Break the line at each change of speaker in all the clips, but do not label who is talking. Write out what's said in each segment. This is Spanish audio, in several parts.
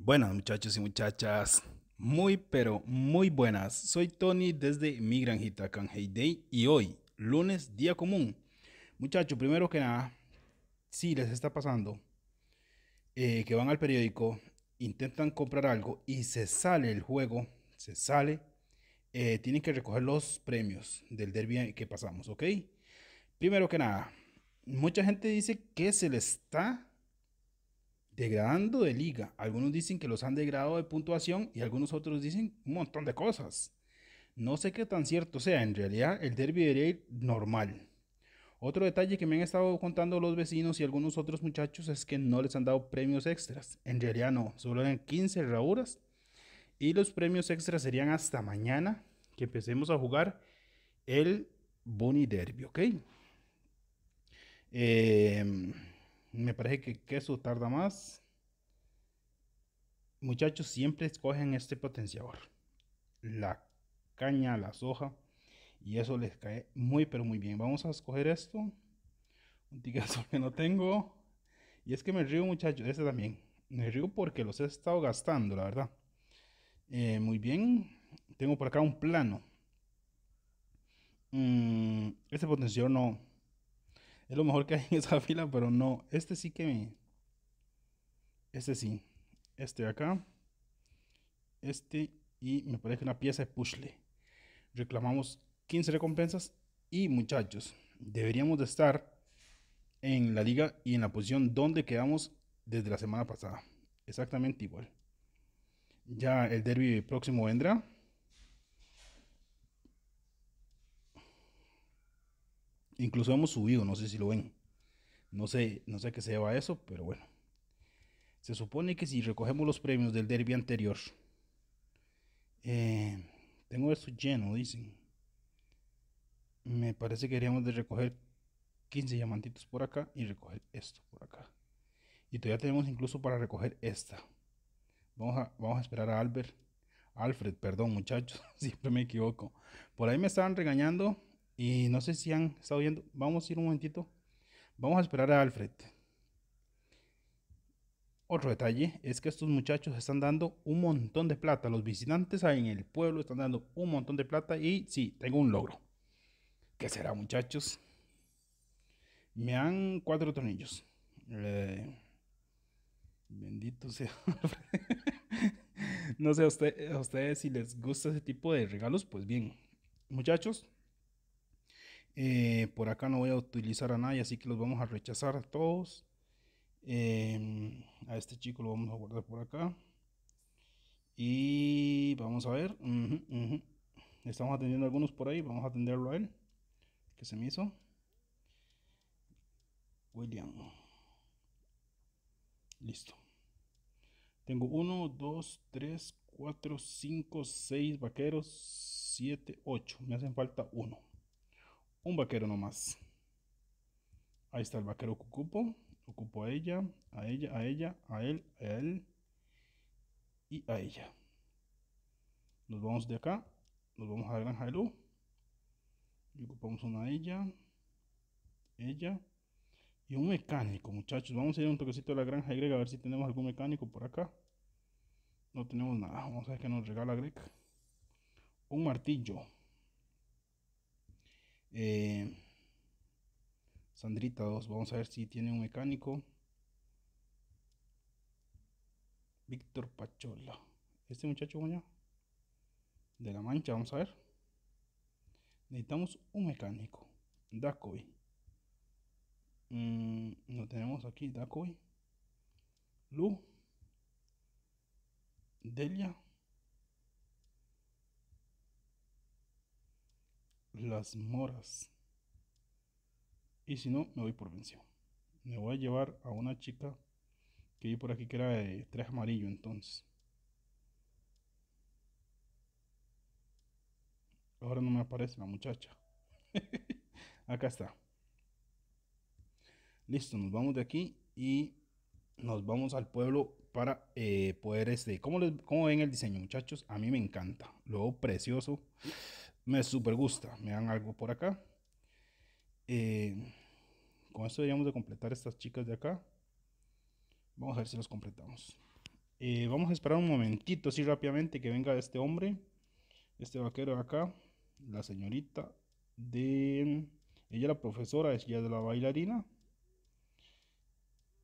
Buenas muchachos y muchachas, muy pero muy buenas. Soy Tony desde mi granjita con Day y hoy, lunes, día común. Muchachos, primero que nada, si les está pasando eh, que van al periódico, intentan comprar algo y se sale el juego, se sale, eh, tienen que recoger los premios del derby que pasamos, ¿ok? Primero que nada, mucha gente dice que se le está degradando de liga. Algunos dicen que los han degradado de puntuación y algunos otros dicen un montón de cosas. No sé qué tan cierto sea, en realidad el derby debería ir normal. Otro detalle que me han estado contando los vecinos y algunos otros muchachos es que no les han dado premios extras. En realidad no, solo eran 15 herraduras. Y los premios extras serían hasta mañana que empecemos a jugar el Boni Derby, ¿ok? Eh, me parece que queso tarda más. Muchachos, siempre escogen este potenciador. La caña, la soja. Y eso les cae muy, pero muy bien. Vamos a escoger esto. Un tigazo que no tengo. Y es que me río, muchachos. Este también. Me río porque los he estado gastando, la verdad. Eh, muy bien. Tengo por acá un plano. Mm, este potenciador no, es lo mejor que hay en esa fila, pero no. Este sí que me... Este sí. Este de acá. Este. Y me parece una pieza de puzzle. Reclamamos 15 recompensas. Y muchachos, deberíamos de estar en la liga y en la posición donde quedamos desde la semana pasada. Exactamente igual. Ya el derby próximo vendrá. Incluso hemos subido, no sé si lo ven. No sé, no sé qué se lleva eso, pero bueno. Se supone que si recogemos los premios del derby anterior. Eh, tengo esto lleno, dicen. Me parece que deberíamos de recoger 15 diamantitos por acá y recoger esto por acá. Y todavía tenemos incluso para recoger esta. Vamos a, vamos a esperar a Albert. Alfred, perdón muchachos, siempre me equivoco. Por ahí me estaban regañando y no sé si han estado viendo. Vamos a ir un momentito. Vamos a esperar a Alfred. Otro detalle es que estos muchachos están dando un montón de plata. Los visitantes en el pueblo están dando un montón de plata. Y sí, tengo un logro. ¿Qué será, muchachos? Me han cuatro tornillos. bendito sea. no sé a ustedes si les gusta ese tipo de regalos. Pues bien, muchachos, eh, por acá no voy a utilizar a nadie, así que los vamos a rechazar a todos. Em, a este chico lo vamos a guardar por acá. Y vamos a ver. Estamos atendiendo algunos por ahí. Vamos a atenderlo a él. Que se me hizo. William. Listo. Tengo uno, 2, 3, 4, cinco, seis vaqueros. 7, 8. Me hacen falta uno un vaquero nomás. Ahí está el vaquero que ocupo. Ocupo a ella, a ella, a ella, a él, a él y a ella. Nos vamos de acá. Nos vamos a la granja de luz. Y ocupamos una ella, ella y un mecánico, muchachos. Vamos a ir a un toquecito a la granja y a ver si tenemos algún mecánico por acá. No tenemos nada. Vamos a ver qué nos regala Greg. Un martillo. Eh, Sandrita 2, vamos a ver si tiene un mecánico. Víctor Pachola. Este muchacho, De la mancha, vamos a ver. Necesitamos un mecánico. Dacoy. no mm, lo tenemos aquí, Dacoy. Lu. Delia. las moras. Y si no, me voy por vencido. Me voy a llevar a una chica que yo por aquí que era de tres amarillo entonces. Ahora no me aparece la muchacha. Acá está. Listo, nos vamos de aquí y nos vamos al pueblo para eh, poder este. ¿cómo, les, ¿Cómo ven el diseño, muchachos? A mí me encanta. lo precioso me super gusta. Me dan algo por acá. Eh, con esto deberíamos de completar estas chicas de acá. Vamos a ver si las completamos. Eh, vamos a esperar un momentito así rápidamente que venga este hombre. Este vaquero de acá. La señorita de... Ella la profesora, ella de la bailarina.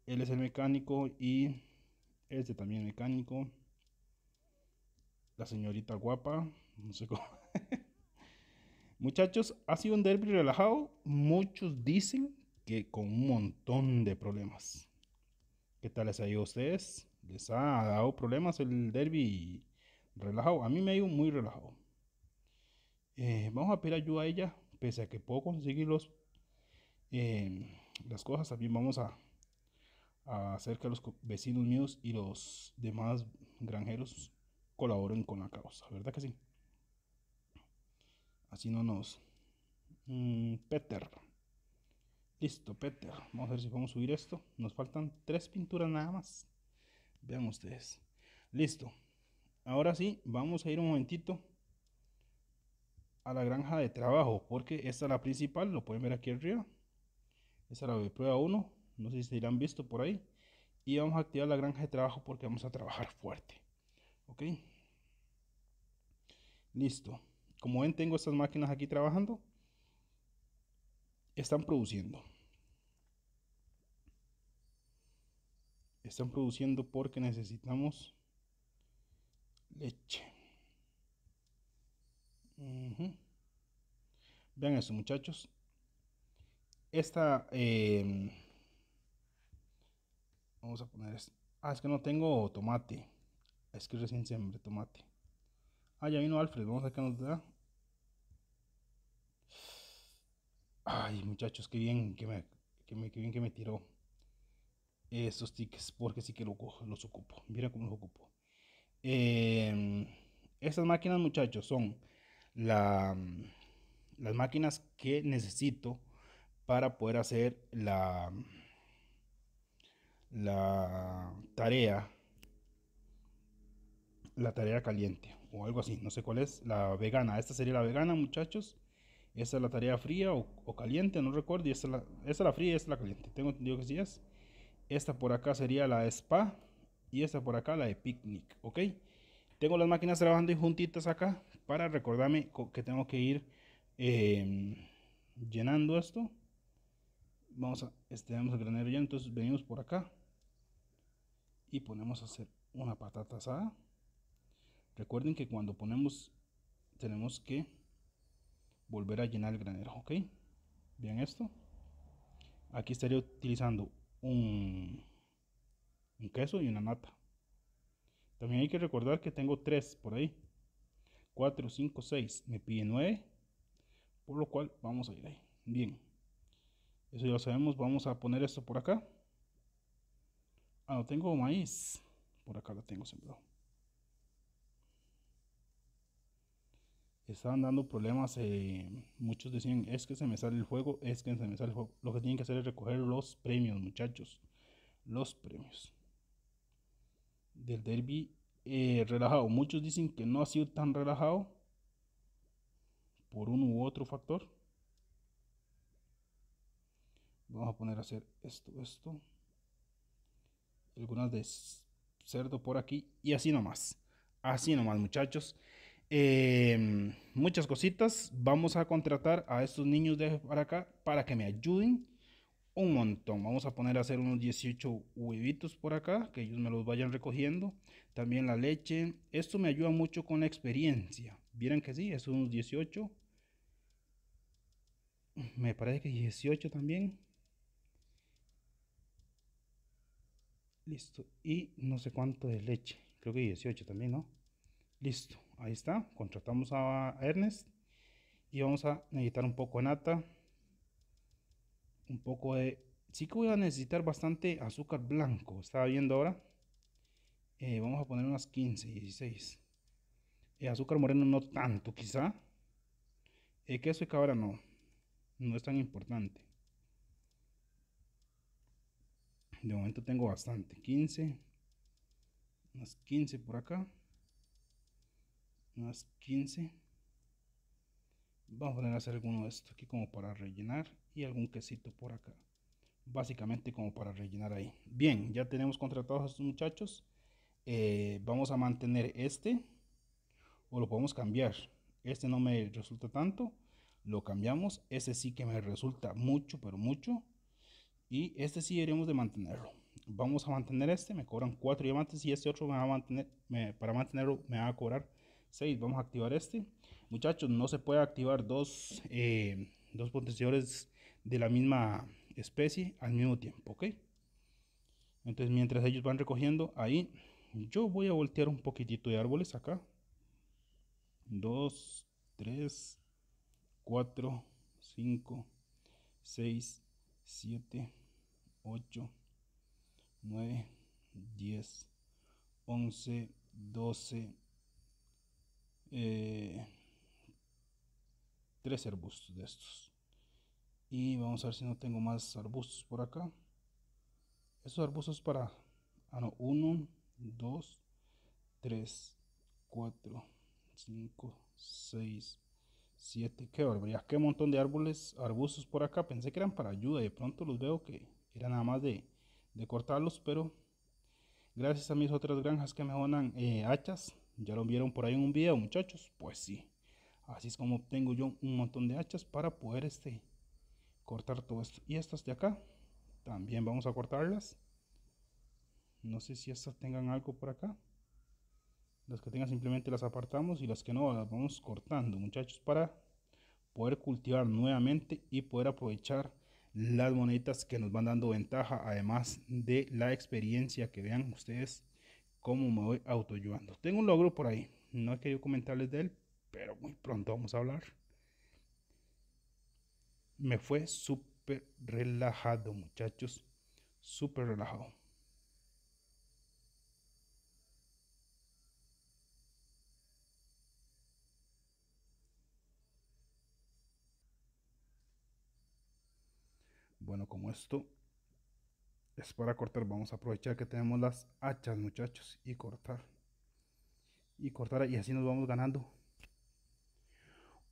Él es el mecánico y este también mecánico. La señorita guapa. No sé cómo. Muchachos, ha sido un derby relajado. Muchos dicen que con un montón de problemas. ¿Qué tal les ha ido a ustedes? ¿Les ha dado problemas el derby relajado? A mí me ha ido muy relajado. Eh, vamos a pedir ayuda a ella, pese a que puedo conseguir eh, las cosas. También vamos a, a, hacer que los vecinos míos y los demás granjeros colaboren con la causa, ¿verdad que sí? Así no nos... Mm, Peter. Listo, Peter. Vamos a ver si podemos subir esto. Nos faltan tres pinturas nada más. Vean ustedes. Listo. Ahora sí, vamos a ir un momentito a la granja de trabajo. Porque esta es la principal. Lo pueden ver aquí arriba. Esta es la de prueba 1. No sé si se han visto por ahí. Y vamos a activar la granja de trabajo porque vamos a trabajar fuerte. ¿Ok? Listo. Como ven, tengo estas máquinas aquí trabajando. Están produciendo. Están produciendo porque necesitamos leche. Vean eso, muchachos. Esta... Em, vamos a poner... Esto. Ah, es que no tengo tomate. Es que recién sembré tomate. Ah, ya vino Alfred. Vamos a ver qué nos da. Ay, muchachos, qué bien que me, que bien que me tiró esos tickets porque sí que lo, los ocupo. Mira cómo los ocupo. Em, estas máquinas, muchachos, son la, las máquinas que necesito para poder hacer la, la tarea la tarea caliente o algo así, no sé cuál es, la vegana, esta sería la vegana muchachos esa es la tarea fría o, caliente, no recuerdo. Y esta es, la, fría y esta es la caliente. Tengo entendido que sí es. Esta por acá sería la de spa. Y esta por acá la de picnic. Ok. Tengo las máquinas trabajando juntitas acá. Para recordarme que tengo que ir em, llenando esto. Vamos a. Este, vamos el granero ya. Entonces venimos por acá. Y ponemos a hacer una patata asada. Recuerden que cuando ponemos. Tenemos que volver a llenar el granero ok Bien, esto aquí estaría utilizando un, un queso y una nata también hay que recordar que tengo tres por ahí 4 5 6 me pide 9 por lo cual vamos a ir ahí bien eso ya sabemos vamos a poner esto por acá ah no tengo maíz por acá lo tengo sembrado estaban dando problemas. Eh, muchos decían, es que se me sale el juego, es que se me sale el juego. Lo que tienen que hacer es recoger los premios, muchachos. Los premios del derby eh, relajado. Muchos dicen que no ha sido tan relajado por uno u otro factor. Vamos a poner a hacer esto, esto. Algunas de cerdo por aquí y así nomás. Así nomás, muchachos. Em, muchas cositas. Vamos a contratar a estos niños de para acá para que me ayuden un montón. Vamos a poner a hacer unos 18 huevitos por acá, que ellos me los vayan recogiendo. También la leche. Esto me ayuda mucho con la experiencia. Vieran que sí, es unos 18. Me parece que 18 también. Listo. Y no sé cuánto de leche. Creo que 18 también, ¿no? Listo ahí está, contratamos a Ernest y vamos a necesitar un poco de nata, un poco de... Sí que voy a necesitar bastante azúcar blanco, estaba viendo ahora. Eh, vamos a poner unas 15, 16. Eh, azúcar moreno no tanto quizá. Eh, queso y cabra no, no es tan importante. De momento tengo bastante, 15. Unas 15 por acá unas 15 vamos a poner a hacer alguno de estos aquí como para rellenar y algún quesito por acá básicamente como para rellenar ahí bien ya tenemos contratados a estos muchachos eh, vamos a mantener este o lo podemos cambiar este no me resulta tanto lo cambiamos este sí que me resulta mucho pero mucho y este sí iremos de mantenerlo vamos a mantener este me cobran cuatro diamantes y este otro me va a mantener para mantenerlo me va a cobrar 6 vamos a activar este muchachos no se puede activar dos eh, dos potenciadores de la misma especie al mismo tiempo ok entonces mientras ellos van recogiendo ahí yo voy a voltear un poquitito de árboles acá 2 3 4 5 6 7 8 9 10 11 12 eh, tres arbustos de estos y vamos a ver si no tengo más arbustos por acá estos arbustos para ah no 1 2 3 4 5 6 7 qué barbaridad qué montón de árboles arbustos por acá pensé que eran para ayuda y de pronto los veo que era nada más de, de cortarlos pero gracias a mis otras granjas que me donan eh, hachas ¿Ya lo vieron por ahí en un video, muchachos? Pues sí. Así es como obtengo yo un montón de hachas para poder este, cortar todo esto. Y estas de acá, también vamos a cortarlas. No sé si estas tengan algo por acá. Las que tengan simplemente las apartamos y las que no las vamos cortando, muchachos, para poder cultivar nuevamente y poder aprovechar las monedas que nos van dando ventaja, además de la experiencia que vean ustedes cómo me voy autoayudando. Tengo un logro por ahí. No he querido comentarles de él, pero muy pronto vamos a hablar. Me fue súper relajado, muchachos. Súper relajado. Bueno, como esto es para cortar. Vamos a aprovechar que tenemos las hachas, muchachos, y cortar. Y cortar, y así nos vamos ganando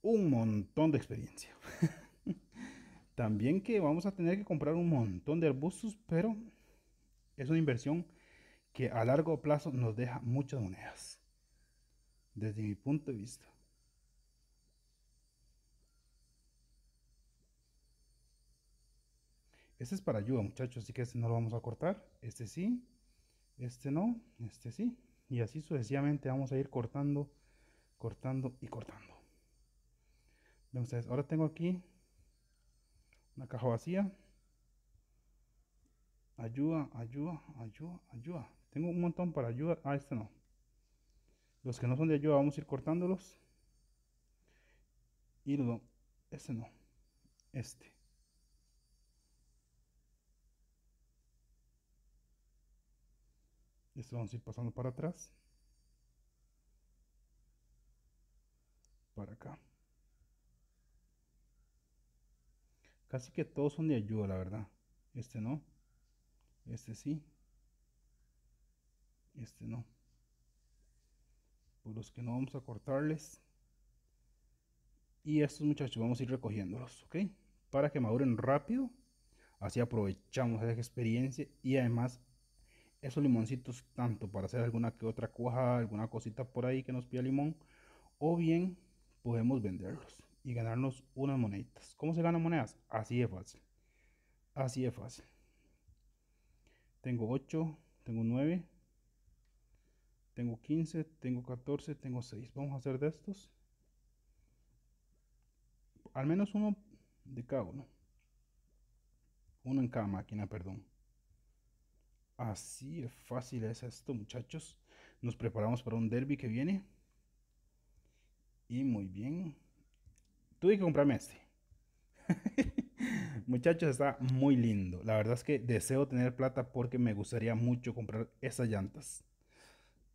un montón de experiencia. También que vamos a tener que comprar un montón de arbustos, pero es una inversión que a largo plazo nos deja muchas monedas. Desde mi punto de vista. Este es para ayuda, muchachos, así que este no lo vamos a cortar. Este sí, este no, este sí. Y así sucesivamente vamos a ir cortando, cortando y cortando. Entonces, ahora tengo aquí una caja vacía. Ayuda, ayuda, ayuda, ayuda. Tengo un montón para ayuda. Ah, este no. Los que no son de ayuda vamos a ir cortándolos. Y luego, este no. Este. esto vamos a ir pasando para atrás. Para acá. Casi que todos son de ayuda, la verdad. Este no. Este sí. Este no. Por pues los que no vamos a cortarles. Y estos muchachos vamos a ir recogiéndolos, ¿ok? Para que maduren rápido. Así aprovechamos esa experiencia y además esos limoncitos tanto para hacer alguna que otra cuaja, alguna cosita por ahí que nos pida limón, o bien podemos venderlos y ganarnos unas moneditas. ¿Cómo se ganan monedas? Así de fácil. Así de fácil. Tengo 8, tengo 9, tengo 15, tengo 14, tengo 6. Vamos a hacer de estos. Al menos uno de cada uno. Uno en cada máquina, perdón. Así fácil es esto, muchachos. Nos preparamos para un derby que viene. Y muy bien. Tuve que comprarme este. muchachos, está muy lindo. La verdad es que deseo tener plata porque me gustaría mucho comprar esas llantas.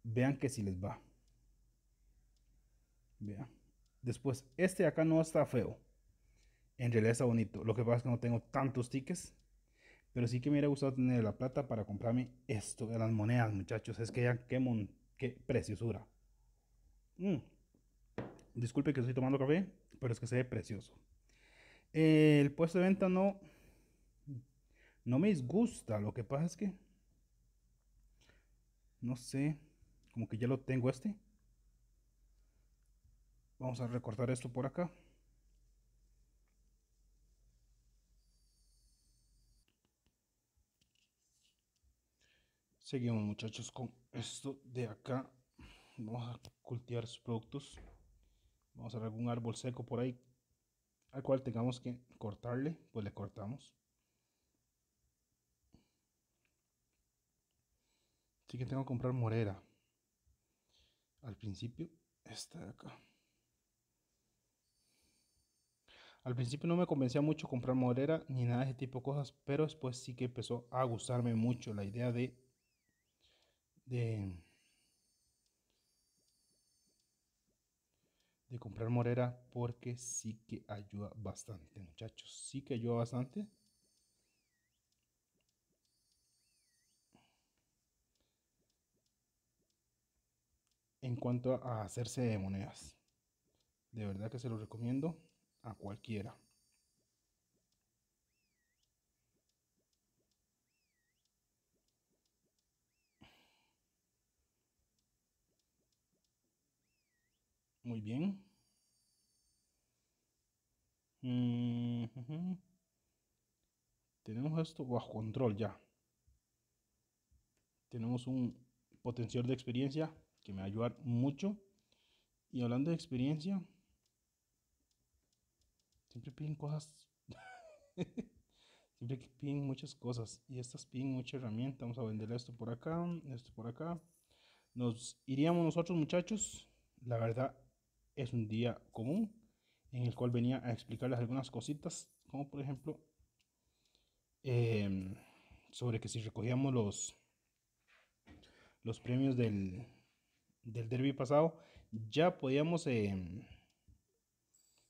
Vean que si les va. Vean. Después, este de acá no está feo. En realidad está bonito. Lo que pasa es que no tengo tantos tickets pero sí que me hubiera gustado tener la plata para comprarme esto de las monedas, muchachos. Es que ya, qué, qué preciosura. Mm. Disculpe que estoy tomando café, pero es que se ve precioso. Eh, el puesto de venta no, no me disgusta. Lo que pasa es que, no sé, como que ya lo tengo este. Vamos a recortar esto por acá. Seguimos muchachos con esto de acá. Vamos a cultivar sus productos. Vamos a ver algún árbol seco por ahí al cual tengamos que cortarle, pues le cortamos. Así que tengo que comprar morera. Al principio, esta de acá. Al principio no me convencía mucho comprar morera ni nada de ese tipo de cosas, pero después sí que empezó a gustarme mucho la idea de de, comprar morera porque sí que ayuda bastante, muchachos. Sí que ayuda bastante. En cuanto a hacerse de monedas, de verdad que se lo recomiendo a cualquiera. Muy bien. Mm, Tenemos esto bajo control ya. Tenemos un potencial de experiencia que me va a ayudar mucho. Y hablando de experiencia, siempre piden cosas. siempre piden muchas cosas. Y estas piden mucha herramienta. Vamos a vender esto por acá, esto por acá. Nos iríamos nosotros, muchachos. La verdad es un día común en el cual venía a explicarles algunas cositas, como por ejemplo em, sobre que si recogíamos los, los premios del, derby pasado, ya podíamos... Em,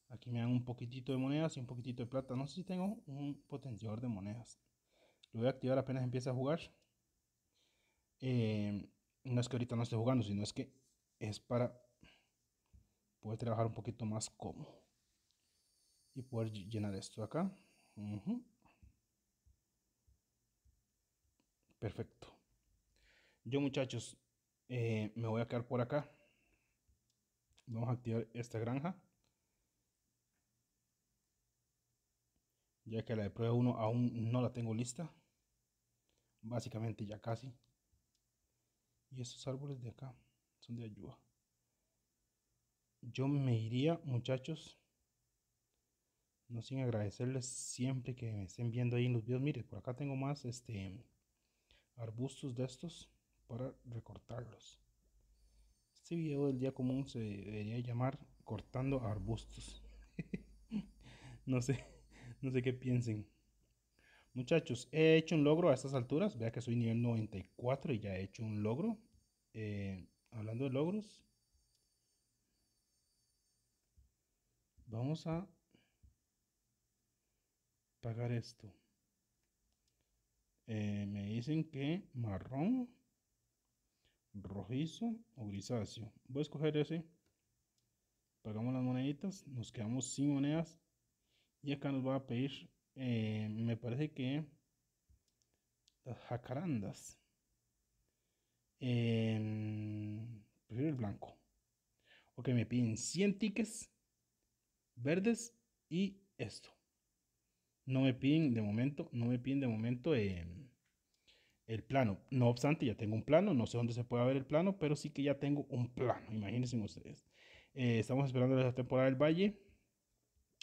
aquí me dan un poquitito de monedas y un poquitito de plata. No sé si tengo un potenciador de monedas. Lo voy a activar apenas empiece a jugar. Em, no es que ahorita no esté jugando, sino es que es para poder trabajar un poquito más cómodo y poder llenar esto acá perfecto yo muchachos eh, me voy a quedar por acá vamos a activar esta granja ya que la de prueba 1 aún no la tengo lista básicamente ya casi y estos árboles de acá son de ayuda yo me iría, muchachos, no sin agradecerles siempre que me estén viendo ahí en los videos. Miren, por acá tengo más este arbustos de estos para recortarlos. Este video del día común se debería llamar cortando arbustos. no sé, no sé qué piensen. Muchachos, he hecho un logro a estas alturas. Vea que soy nivel 94 y ya he hecho un logro. Eh, hablando de logros, Vamos a pagar esto. Eh, me dicen que marrón, rojizo o grisáceo. Voy a escoger ese. Pagamos las moneditas. Nos quedamos sin monedas. Y acá nos va a pedir, eh, me parece que las jacarandas. Em, prefiero el blanco. Ok, me piden 100 tickets verdes y esto. No me piden de momento, no me piden de momento eh, el plano. No obstante, ya tengo un plano, no sé dónde se puede ver el plano, pero sí que ya tengo un plano, imagínense ustedes. Eh, estamos esperando la temporada del Valle.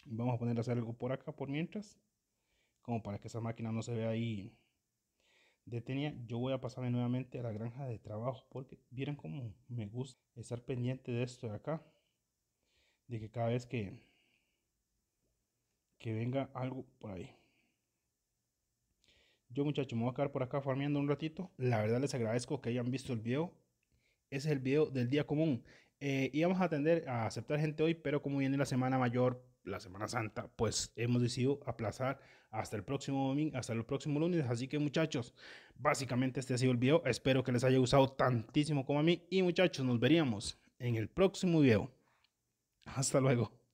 Vamos a poner a hacer algo por acá por mientras, como para que esa máquina no se vea ahí detenida. Yo voy a pasarme nuevamente a la granja de trabajo, porque vieron cómo me gusta estar pendiente de esto de acá, de que cada vez que que venga algo por ahí. Yo muchachos me voy a quedar por acá farmeando un ratito. La verdad les agradezco que hayan visto el video. Ese es el video del día común. y eh, íbamos a atender a aceptar gente hoy, pero como viene la semana mayor, la Semana Santa, pues hemos decidido aplazar hasta el próximo domingo, hasta el próximo lunes. Así que muchachos, básicamente este ha sido el video. Espero que les haya gustado tantísimo como a mí. Y muchachos, nos veríamos en el próximo video. Hasta luego.